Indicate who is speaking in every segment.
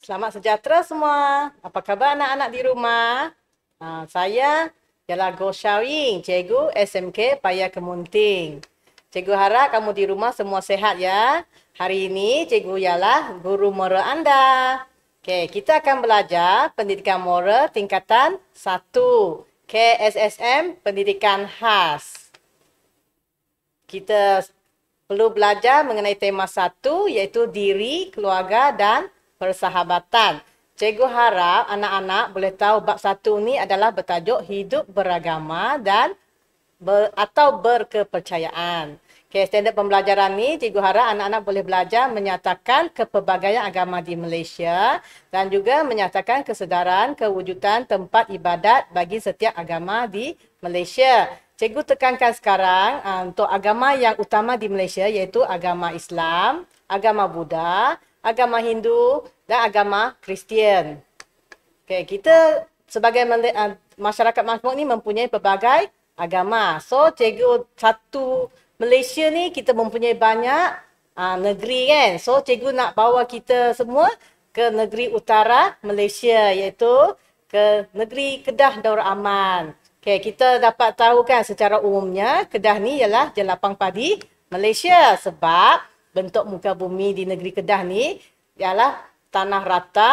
Speaker 1: Selamat sejahtera semua. Apa khabar anak-anak di rumah? Ah, saya Jalan ya Go Shaoying, cikgu SMK Paya Kemunting. Cikgu harap kamu di rumah semua sehat ya. Hari ini cikgu ialah guru moral anda. Okey, kita akan belajar pendidikan moral tingkatan 1. KSSM Pendidikan Khas. Kita perlu belajar mengenai tema 1 iaitu diri, keluarga dan persahabatan. Cikgu harap anak-anak boleh tahu bab satu ni adalah bertajuk hidup beragama dan ber, atau berkepercayaan. Okay, standard pembelajaran ni cikgu harap anak-anak boleh belajar menyatakan kepelbagaian agama di Malaysia dan juga menyatakan kesedaran kewujudan tempat ibadat bagi setiap agama di Malaysia. Cikgu tekankan sekarang uh, untuk agama yang utama di Malaysia iaitu agama Islam, agama Buddha, agama Hindu dan agama Kristian. Okay, kita sebagai ah, masyarakat makmur ni mempunyai pelbagai agama. So, cikgu satu Malaysia ni kita mempunyai banyak uh, negeri kan. So, cikgu nak bawa kita semua ke negeri utara Malaysia iaitu ke negeri Kedah daur Aman. Okay, kita dapat tahu kan secara umumnya Kedah ni ialah Jelapang Padi Malaysia sebab bentuk muka bumi di negeri Kedah ni ialah tanah rata,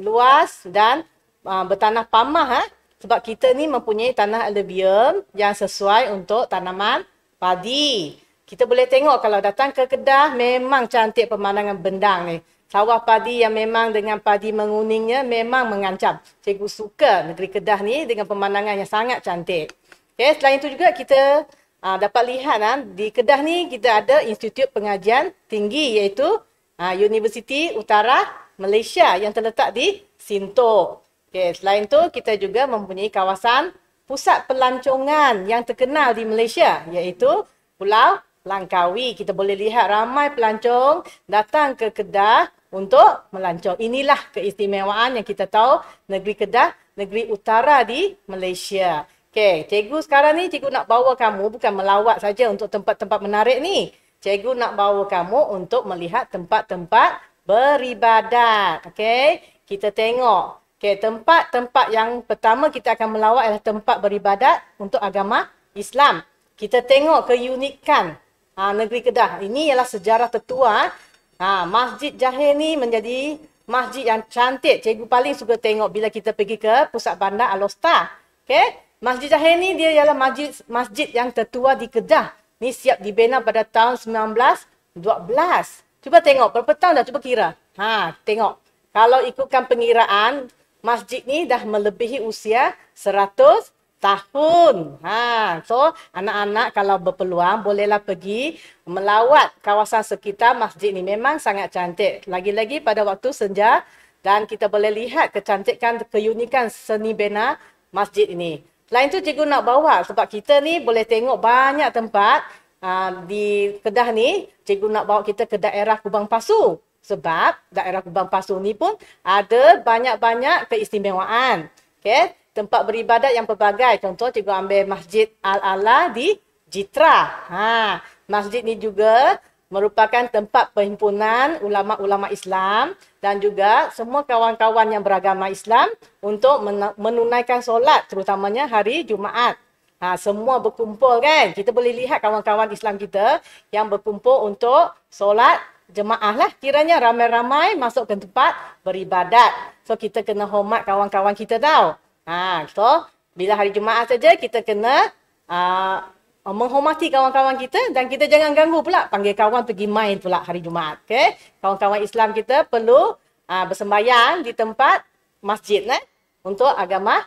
Speaker 1: luas dan uh, bertanah pamah ha? sebab kita ni mempunyai tanah alubium yang sesuai untuk tanaman padi. Kita boleh tengok kalau datang ke Kedah memang cantik pemandangan bendang ni. Sawah padi yang memang dengan padi menguningnya memang mengancam. Cikgu suka negeri Kedah ni dengan pemandangan yang sangat cantik. Okay, selain itu juga kita uh, dapat lihat uh, di Kedah ni kita ada institut pengajian tinggi iaitu uh, ah, University Utara Malaysia yang terletak di Sinto. Okay, selain tu kita juga mempunyai kawasan pusat pelancongan yang terkenal di Malaysia iaitu Pulau Langkawi. Kita boleh lihat ramai pelancong datang ke Kedah untuk melancong. Inilah keistimewaan yang kita tahu negeri Kedah, negeri utara di Malaysia. Okey, cikgu sekarang ni cikgu nak bawa kamu bukan melawat saja untuk tempat-tempat menarik ni. Cikgu nak bawa kamu untuk melihat tempat-tempat beribadat. Okey, kita tengok. Okey, tempat-tempat yang pertama kita akan melawat adalah tempat beribadat untuk agama Islam. Kita tengok keunikan ha, negeri Kedah. Ini ialah sejarah tertua. Ha, Masjid Jahir ni menjadi masjid yang cantik. Cikgu paling suka tengok bila kita pergi ke pusat bandar Alostar. Okey, Masjid Zahir ni dia ialah masjid masjid yang tertua di Kedah. Ni siap dibina pada tahun 1912. Cuba tengok berapa tahun dah cuba kira. Ha, tengok. Kalau ikutkan pengiraan, masjid ni dah melebihi usia 100 tahun. Ha, so anak-anak kalau berpeluang bolehlah pergi melawat kawasan sekitar masjid ni. Memang sangat cantik. Lagi-lagi pada waktu senja dan kita boleh lihat kecantikan keunikan seni bina masjid ini. Lain tu cikgu nak bawa sebab kita ni boleh tengok banyak tempat uh, di Kedah ni cikgu nak bawa kita ke daerah Kubang Pasu sebab daerah Kubang Pasu ni pun ada banyak-banyak keistimewaan. Okay? Tempat beribadat yang pelbagai. Contoh cikgu ambil Masjid Al-Ala di Jitra. Ha, masjid ni juga merupakan tempat perhimpunan ulama-ulama Islam dan juga semua kawan-kawan yang beragama Islam untuk menunaikan solat terutamanya hari Jumaat. Ha, semua berkumpul kan. Kita boleh lihat kawan-kawan Islam kita yang berkumpul untuk solat jemaah lah. Kiranya ramai-ramai masuk ke tempat beribadat. So kita kena hormat kawan-kawan kita tau. Ha, so bila hari Jumaat saja kita kena uh, Ah, menghormati kawan-kawan kita dan kita jangan ganggu pula panggil kawan pergi main pula hari Jumaat. Okay? Kawan-kawan Islam kita perlu aa, ah, bersembayang di tempat masjid eh, untuk agama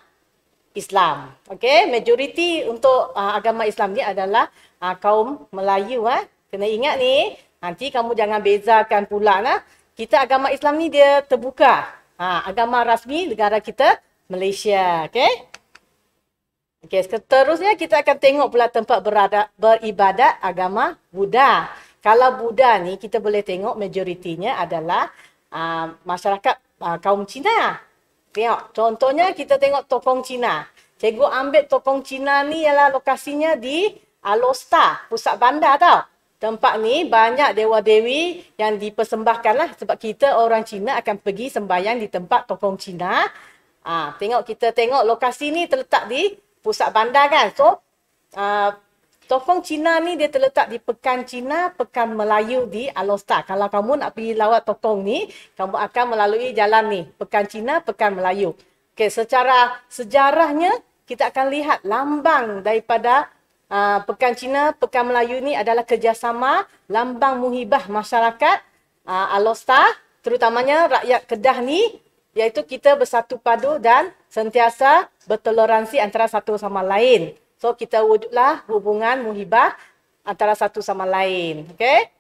Speaker 1: Islam. Okay? Majoriti untuk aa, ah, agama Islam ni adalah aa, kaum Melayu. Eh. Kena ingat ni, nanti kamu jangan bezakan pula. Nah. Kita agama Islam ni dia terbuka. Ha, agama rasmi negara kita Malaysia. Okay? Okey, seterusnya kita akan tengok pula tempat berada, beribadat agama Buddha. Kalau Buddha ni kita boleh tengok majoritinya adalah uh, masyarakat uh, kaum Cina. Tengok, contohnya kita tengok tokong Cina. Cikgu ambil tokong Cina ni ialah lokasinya di Alosta, pusat bandar tau. Tempat ni banyak dewa-dewi yang dipersembahkan lah sebab kita orang Cina akan pergi sembahyang di tempat tokong Cina. ha, tengok kita tengok lokasi ni terletak di pusat bandar kan. So, uh, Tofong Cina ni dia terletak di Pekan Cina, Pekan Melayu di Alosta. Kalau kamu nak pergi lawat Tokong ni, kamu akan melalui jalan ni. Pekan Cina, Pekan Melayu. Okay, secara sejarahnya, kita akan lihat lambang daripada uh, Pekan Cina, Pekan Melayu ni adalah kerjasama lambang muhibah masyarakat uh, Alostar. Terutamanya rakyat Kedah ni iaitu kita bersatu padu dan sentiasa bertoleransi antara satu sama lain. So kita wujudlah hubungan muhibah antara satu sama lain. Okay?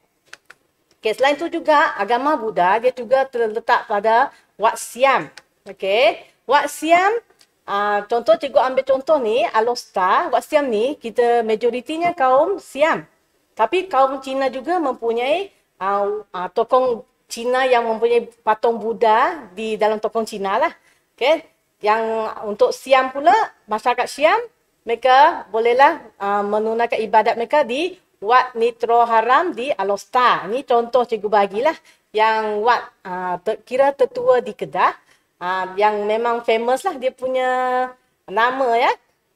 Speaker 1: Okay, selain itu juga agama Buddha dia juga terletak pada Wat Siam. Okay? Wat Siam, uh, contoh cikgu ambil contoh ni, Alosta, Wat Siam ni kita majoritinya kaum Siam. Tapi kaum Cina juga mempunyai uh, ah, uh, ah, tokong Cina yang mempunyai patung Buddha di dalam topeng Cina lah. Okay. Yang untuk Siam pula, masyarakat Siam, mereka bolehlah uh, menunaikan ibadat mereka di Wat Nitro Haram di Alosta. Ini contoh cikgu bagilah yang Wat uh, ter- kira tertua di Kedah. Uh, yang memang famous lah dia punya nama ya.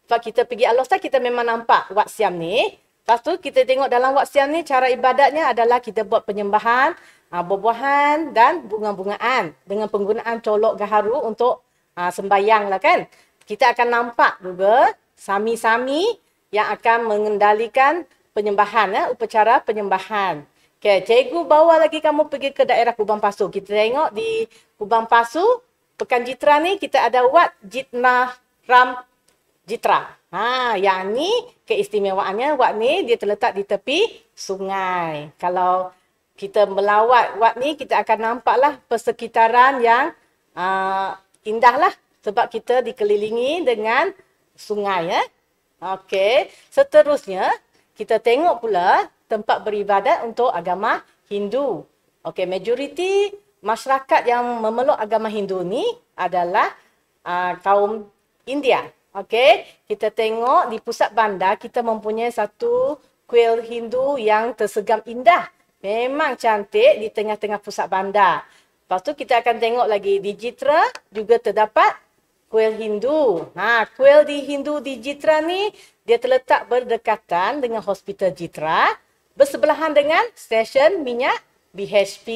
Speaker 1: Sebab kita pergi Alosta, kita memang nampak Wat Siam ni. Lepas tu kita tengok dalam Wat Siam ni cara ibadatnya adalah kita buat penyembahan uh, buah-buahan dan bunga-bungaan dengan penggunaan colok gaharu untuk uh, ah, sembayang lah kan. Kita akan nampak juga sami-sami yang akan mengendalikan penyembahan, eh, upacara penyembahan. Okay, cikgu bawa lagi kamu pergi ke daerah Kubang Pasu. Kita tengok di Kubang Pasu, Pekan Jitra ni kita ada Wat Jitna Ram Jitra. Ha, yang ni keistimewaannya Wat ni dia terletak di tepi sungai. Kalau kita melawat wat ni kita akan nampaklah persekitaran yang uh, indahlah sebab kita dikelilingi dengan sungai ya. Eh? Okey, seterusnya kita tengok pula tempat beribadat untuk agama Hindu. Okey, majoriti masyarakat yang memeluk agama Hindu ni adalah uh, kaum India. Okey, kita tengok di pusat bandar kita mempunyai satu kuil Hindu yang tersegam indah. Memang cantik di tengah-tengah pusat bandar. Lepas tu kita akan tengok lagi di Jitra juga terdapat kuil Hindu. Ha, kuil di Hindu di Jitra ni dia terletak berdekatan dengan hospital Jitra. Bersebelahan dengan stesen minyak BHP.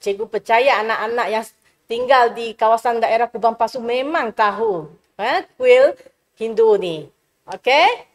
Speaker 1: Cikgu percaya anak-anak yang tinggal di kawasan daerah Kubang Pasu memang tahu ha, kuil Hindu ni. Okey.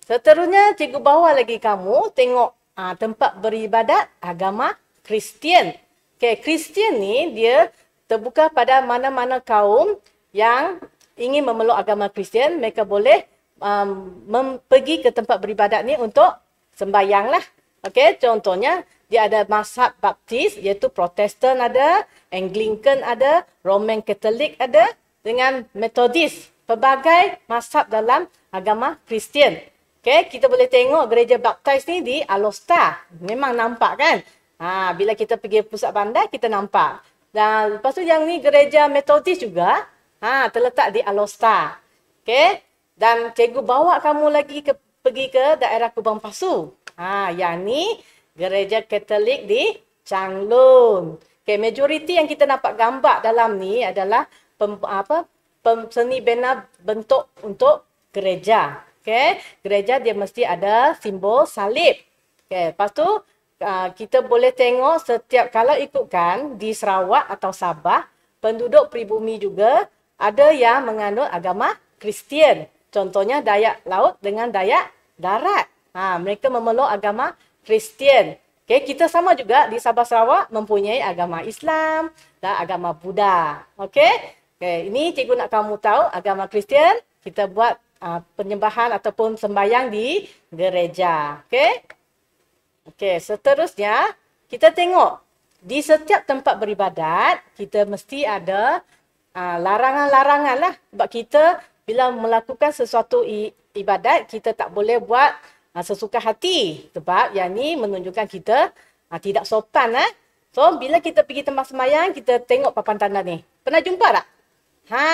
Speaker 1: Seterusnya cikgu bawa lagi kamu tengok uh, tempat beribadat agama Kristian. Okay, Kristian ni dia terbuka pada mana-mana kaum yang ingin memeluk agama Kristian, mereka boleh um, pergi ke tempat beribadat ni untuk sembahyang lah. Okay, contohnya dia ada masab baptis iaitu Protestan ada, Anglican ada, Roman Catholic ada dengan Methodist. Pelbagai masab dalam agama Kristian. Okay, kita boleh tengok gereja baptis ni di Alosta. Memang nampak kan? Ha, bila kita pergi pusat bandar, kita nampak. Dan lepas tu yang ni gereja metodis juga. Ha, terletak di Alosta. Okay? Dan cikgu bawa kamu lagi ke pergi ke daerah Kubang Pasu. Ha, yang ni gereja katolik di Changlun. Okay, majoriti yang kita nampak gambar dalam ni adalah pem, apa, pem, seni bina bentuk untuk gereja. Okay. Gereja dia mesti ada simbol salib. Okay. Lepas tu ah, kita boleh tengok setiap kalau ikutkan di Sarawak atau Sabah, penduduk pribumi juga ada yang menganut agama Kristian. Contohnya Dayak Laut dengan Dayak Darat. Ha, mereka memeluk agama Kristian. Okay, kita sama juga di Sabah Sarawak mempunyai agama Islam dan agama Buddha. Okay? Okay, ini cikgu nak kamu tahu agama Kristian. Kita buat uh, penyembahan ataupun sembahyang di gereja. Okey. Okey, seterusnya kita tengok di setiap tempat beribadat kita mesti ada uh, larangan-larangan lah. Sebab kita bila melakukan sesuatu ibadat kita tak boleh buat uh, sesuka hati. Sebab yang ni menunjukkan kita uh, tidak sopan lah. So bila kita pergi tempat sembahyang kita tengok papan tanda ni. Pernah jumpa tak? Ha.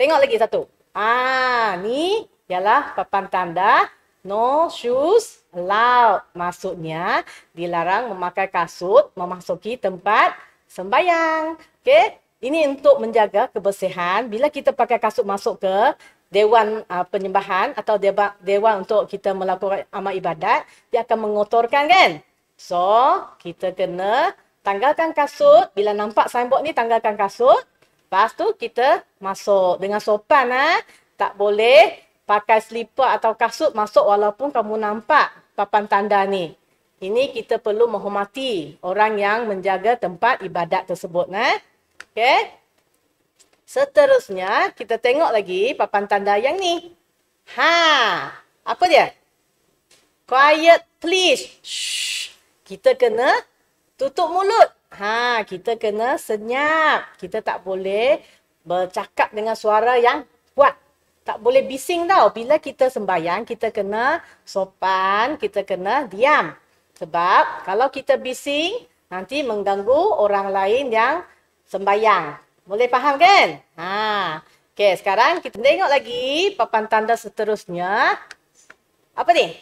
Speaker 1: Tengok lagi satu. Ah, ni ialah papan tanda no shoes allowed. Maksudnya dilarang memakai kasut memasuki tempat sembahyang. Okey, ini untuk menjaga kebersihan. Bila kita pakai kasut masuk ke dewan uh, penyembahan atau dewa, dewan untuk kita melakukan amal ibadat, dia akan mengotorkan kan? So, kita kena tanggalkan kasut. Bila nampak signboard ni, tanggalkan kasut. Lepas tu kita masuk dengan sopan ha? Tak boleh pakai selipar atau kasut masuk walaupun kamu nampak papan tanda ni. Ini kita perlu menghormati orang yang menjaga tempat ibadat tersebut. Ha? Eh. Okay. Seterusnya, kita tengok lagi papan tanda yang ni. Ha, apa dia? Quiet please. Shh. Kita kena tutup mulut. Ha, kita kena senyap. Kita tak boleh bercakap dengan suara yang kuat. Tak boleh bising tau. Bila kita sembahyang, kita kena sopan, kita kena diam. Sebab kalau kita bising, nanti mengganggu orang lain yang sembahyang. Boleh faham kan? Ha. Okey, sekarang kita tengok lagi papan tanda seterusnya. Apa ni?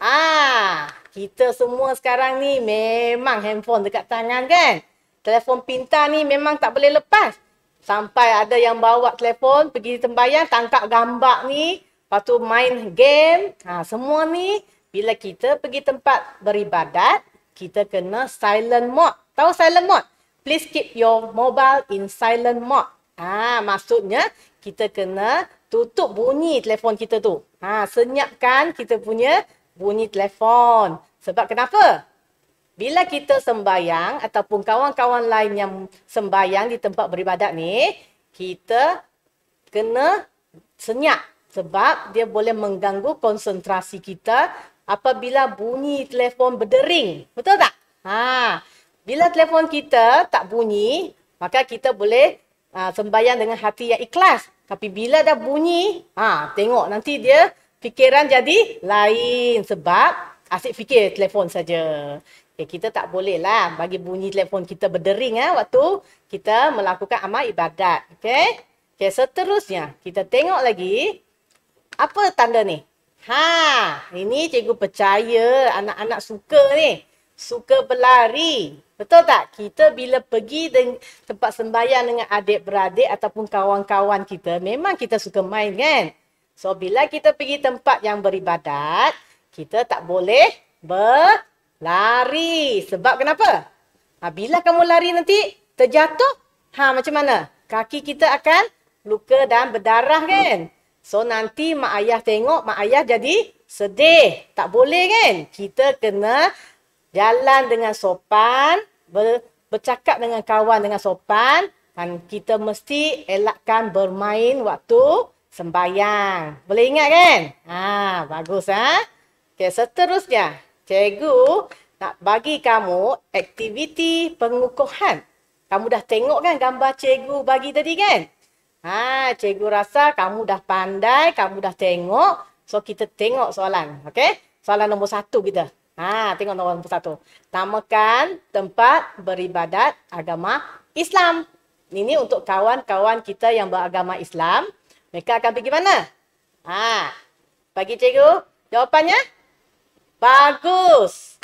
Speaker 1: Ah kita semua sekarang ni memang handphone dekat tangan kan. Telefon pintar ni memang tak boleh lepas. Sampai ada yang bawa telefon pergi tembayan, tangkap gambar ni. Lepas tu main game. Ha, semua ni bila kita pergi tempat beribadat, kita kena silent mode. Tahu silent mode? Please keep your mobile in silent mode. Ha, maksudnya kita kena tutup bunyi telefon kita tu. Ha, senyapkan kita punya bunyi telefon. Sebab kenapa? Bila kita sembayang ataupun kawan-kawan lain yang sembayang di tempat beribadat ni, kita kena senyap sebab dia boleh mengganggu konsentrasi kita apabila bunyi telefon berdering. Betul tak? Ha. Bila telefon kita tak bunyi, maka kita boleh uh, ah, sembayang dengan hati yang ikhlas. Tapi bila dah bunyi, ha, tengok nanti dia fikiran jadi lain sebab asyik fikir telefon saja. Okay, eh, kita tak boleh lah bagi bunyi telefon kita berdering ah waktu kita melakukan amal ibadat. Okay, Okey, seterusnya kita tengok lagi apa tanda ni? Ha, ini cikgu percaya anak-anak suka ni. Suka berlari. Betul tak? Kita bila pergi tempat sembahyang dengan adik-beradik ataupun kawan-kawan kita, memang kita suka main kan? So bila kita pergi tempat yang beribadat, kita tak boleh berlari. Sebab kenapa? Ha, bila kamu lari nanti terjatuh, ha macam mana? Kaki kita akan luka dan berdarah kan? So nanti mak ayah tengok mak ayah jadi sedih. Tak boleh kan? Kita kena jalan dengan sopan, ber, bercakap dengan kawan dengan sopan dan kita mesti elakkan bermain waktu sembayang. Boleh ingat kan? Ha, bagus ha. Okey, seterusnya, cikgu nak bagi kamu aktiviti pengukuhan. Kamu dah tengok kan gambar cikgu bagi tadi kan? Ha, cikgu rasa kamu dah pandai, kamu dah tengok. So, kita tengok soalan. Okey? Soalan nombor satu kita. Ha, tengok nombor satu. Namakan tempat beribadat agama Islam. Ini untuk kawan-kawan kita yang beragama Islam. Mereka akan pergi mana? Ha. Bagi cikgu jawapannya. Bagus.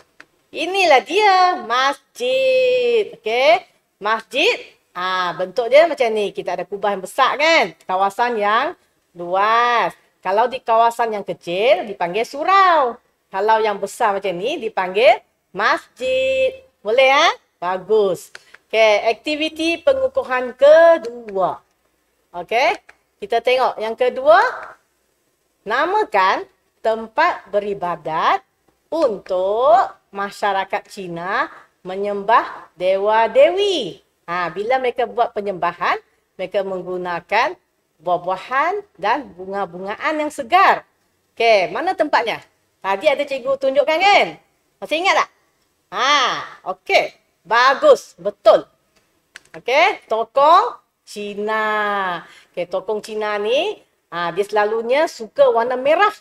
Speaker 1: Inilah dia masjid. Okey. Masjid. Ha, bentuk dia macam ni. Kita ada kubah yang besar kan? Kawasan yang luas. Kalau di kawasan yang kecil dipanggil surau. Kalau yang besar macam ni dipanggil masjid. Boleh ya? Bagus. Okey, aktiviti pengukuhan kedua. Okey. Kita tengok yang kedua, namakan tempat beribadat untuk masyarakat Cina menyembah dewa-dewi. Ha, bila mereka buat penyembahan, mereka menggunakan buah-buahan dan bunga-bungaan yang segar. Okey, mana tempatnya? Tadi ada cikgu tunjukkan kan? Masih ingat tak? Ha, okey. Bagus, betul. Okey, tokong Cina. Okay, tokong Cina ni, uh, dia selalunya suka warna merah.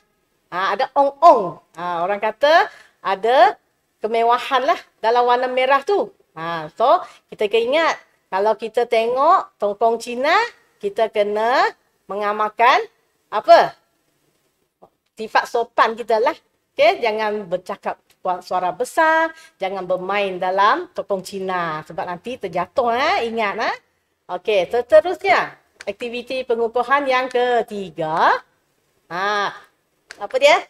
Speaker 1: Uh, ada ong-ong. Uh, orang kata ada kemewahan lah dalam warna merah tu. Uh, so, kita kena ingat kalau kita tengok tokong Cina, kita kena mengamalkan apa? Sifat sopan kita lah. Okay, jangan bercakap suara besar, jangan bermain dalam tokong Cina. Sebab nanti terjatuh, eh? ingat. Eh? Okey, seterusnya. Aktiviti pengukuhan yang ketiga. Ha, apa dia?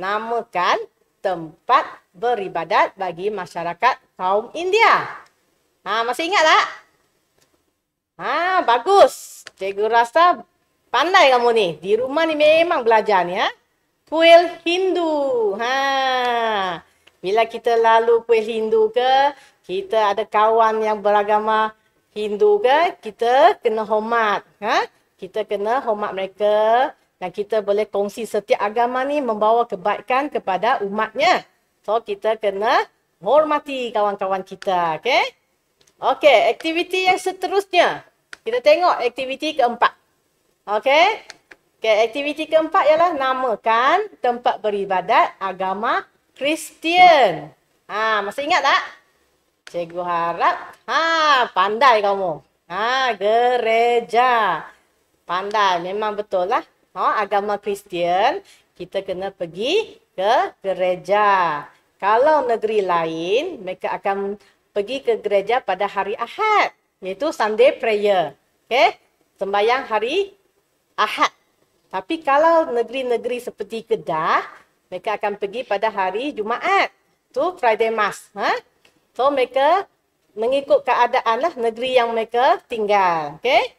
Speaker 1: Namakan tempat beribadat bagi masyarakat kaum India. Ha, masih ingat tak? Ha, bagus. Cikgu rasa pandai kamu ni. Di rumah ni memang belajar ni. Ha? Kuil Hindu. Ha, bila kita lalu kuil Hindu ke, kita ada kawan yang beragama Hindu kan kita kena hormat ha kita kena hormat mereka dan kita boleh kongsi setiap agama ni membawa kebaikan kepada umatnya so kita kena hormati kawan-kawan kita Okay, okay. aktiviti yang seterusnya kita tengok aktiviti keempat Okay, okay. aktiviti keempat ialah namakan tempat beribadat agama Kristian Ah, masih ingat tak Cikgu harap ha pandai kamu. Ha gereja. Pandai memang betul lah. Ha agama Kristian kita kena pergi ke gereja. Kalau negeri lain mereka akan pergi ke gereja pada hari Ahad Itu Sunday prayer. Okey? Sembahyang hari Ahad. Tapi kalau negeri-negeri seperti Kedah, mereka akan pergi pada hari Jumaat. Tu Friday Mass. Ha? So mereka mengikut keadaan lah negeri yang mereka tinggal. Okay.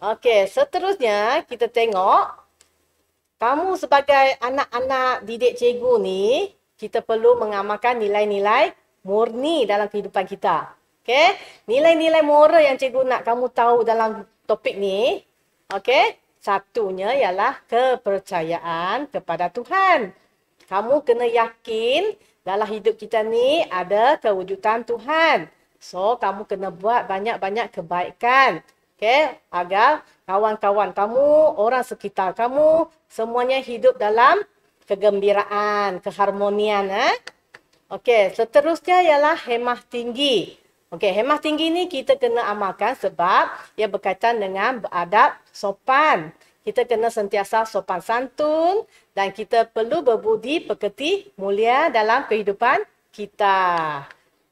Speaker 1: Okay. Seterusnya kita tengok. Kamu sebagai anak-anak didik cikgu ni. Kita perlu mengamalkan nilai-nilai murni dalam kehidupan kita. Okay. Nilai-nilai moral yang cikgu nak kamu tahu dalam topik ni. Okay. Satunya ialah kepercayaan kepada Tuhan. Kamu kena yakin. Kamu kena yakin dalam hidup kita ni ada kewujudan Tuhan. So kamu kena buat banyak-banyak kebaikan. Okay? Agar kawan-kawan kamu, orang sekitar kamu semuanya hidup dalam kegembiraan, keharmonian. Eh? Okay, seterusnya ialah hemah tinggi. Okay, hemah tinggi ni kita kena amalkan sebab ia berkaitan dengan beradab sopan kita kena sentiasa sopan santun dan kita perlu berbudi pekerti mulia dalam kehidupan kita.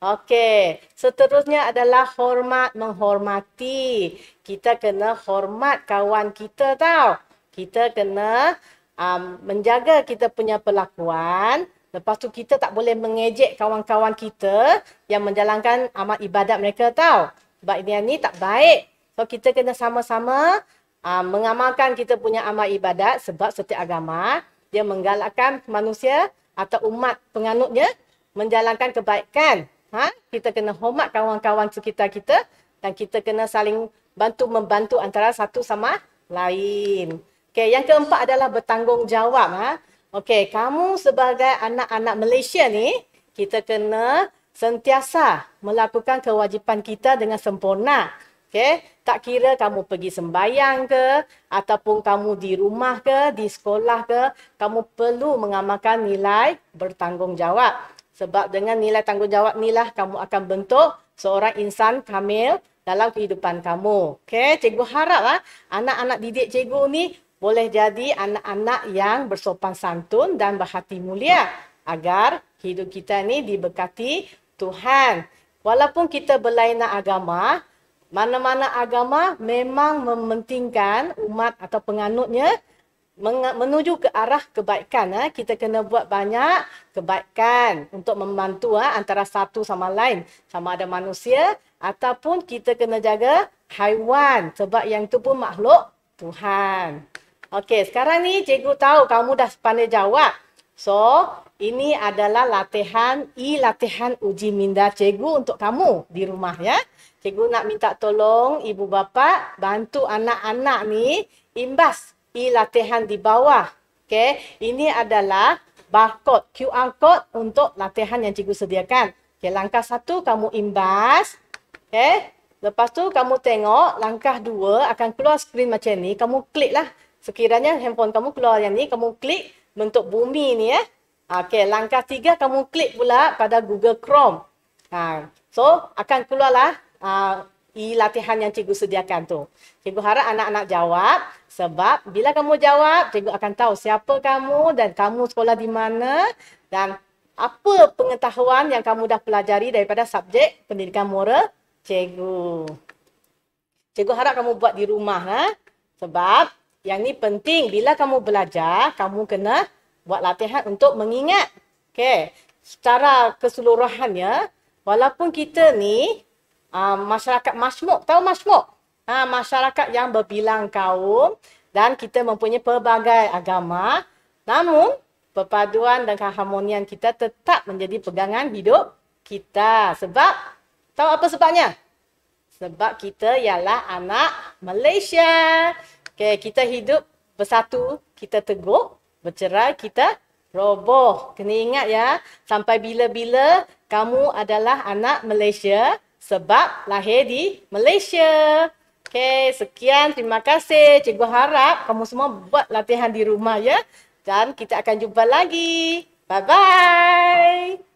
Speaker 1: Okey, seterusnya adalah hormat menghormati. Kita kena hormat kawan kita tau. Kita kena um, menjaga kita punya perlakuan. Lepas tu kita tak boleh mengejek kawan-kawan kita yang menjalankan amat ibadat mereka tau. Sebab ini, ini tak baik. So kita kena sama-sama uh, mengamalkan kita punya amal ibadat sebab setiap agama dia menggalakkan manusia atau umat penganutnya menjalankan kebaikan. Ha? Kita kena hormat kawan-kawan sekitar kita dan kita kena saling bantu-membantu antara satu sama lain. Okay, yang keempat adalah bertanggungjawab. Ha? Okay, kamu sebagai anak-anak Malaysia ni, kita kena sentiasa melakukan kewajipan kita dengan sempurna. Okay? Tak kira kamu pergi sembayang ke, ataupun kamu di rumah ke, di sekolah ke, kamu perlu mengamalkan nilai bertanggungjawab. Sebab dengan nilai tanggungjawab ni lah kamu akan bentuk seorang insan kamil dalam kehidupan kamu. Okay? Cikgu harap ah, anak-anak ha, didik cikgu ni boleh jadi anak-anak yang bersopan santun dan berhati mulia agar hidup kita ni diberkati Tuhan. Walaupun kita berlainan agama, mana-mana agama memang mementingkan umat atau penganutnya menuju ke arah kebaikan. Eh. Kita kena buat banyak kebaikan untuk membantu eh, antara satu sama lain. Sama ada manusia ataupun kita kena jaga haiwan. Sebab yang itu pun makhluk Tuhan. Okey, sekarang ni cikgu tahu kamu dah pandai jawab. So, ini adalah latihan, i latihan uji minda cikgu untuk kamu di rumah ya. Cikgu nak minta tolong ibu bapa bantu anak-anak ni imbas i latihan di bawah. Okey, ini adalah barcode QR code untuk latihan yang cikgu sediakan. Okey, langkah satu kamu imbas. Okey, lepas tu kamu tengok langkah dua akan keluar skrin macam ni. Kamu kliklah. Sekiranya handphone kamu keluar yang ni, kamu klik bentuk bumi ni ya. Eh. Okey, langkah tiga kamu klik pula pada Google Chrome. Ha. So, akan keluarlah uh, latihan yang cikgu sediakan tu. Cikgu harap anak-anak jawab sebab bila kamu jawab, cikgu akan tahu siapa kamu dan kamu sekolah di mana dan apa pengetahuan yang kamu dah pelajari daripada subjek pendidikan moral cikgu. Cikgu harap kamu buat di rumah ha? sebab yang ni penting bila kamu belajar, kamu kena buat latihan untuk mengingat. Okay. Secara keseluruhannya, walaupun kita ni uh, masyarakat masmuk. Tahu masmuk? Ha, ah, masyarakat yang berbilang kaum dan kita mempunyai pelbagai agama. Namun, perpaduan dan keharmonian kita tetap menjadi pegangan hidup kita. Sebab, tahu apa sebabnya? Sebab kita ialah anak Malaysia. Okay, kita hidup bersatu, kita teguh, bercerai, kita roboh. Kena ingat ya, sampai bila-bila kamu adalah anak Malaysia, sebab lahir di Malaysia. Okey, sekian. Terima kasih. Cikgu harap kamu semua buat latihan di rumah ya. Dan kita akan jumpa lagi. Bye-bye.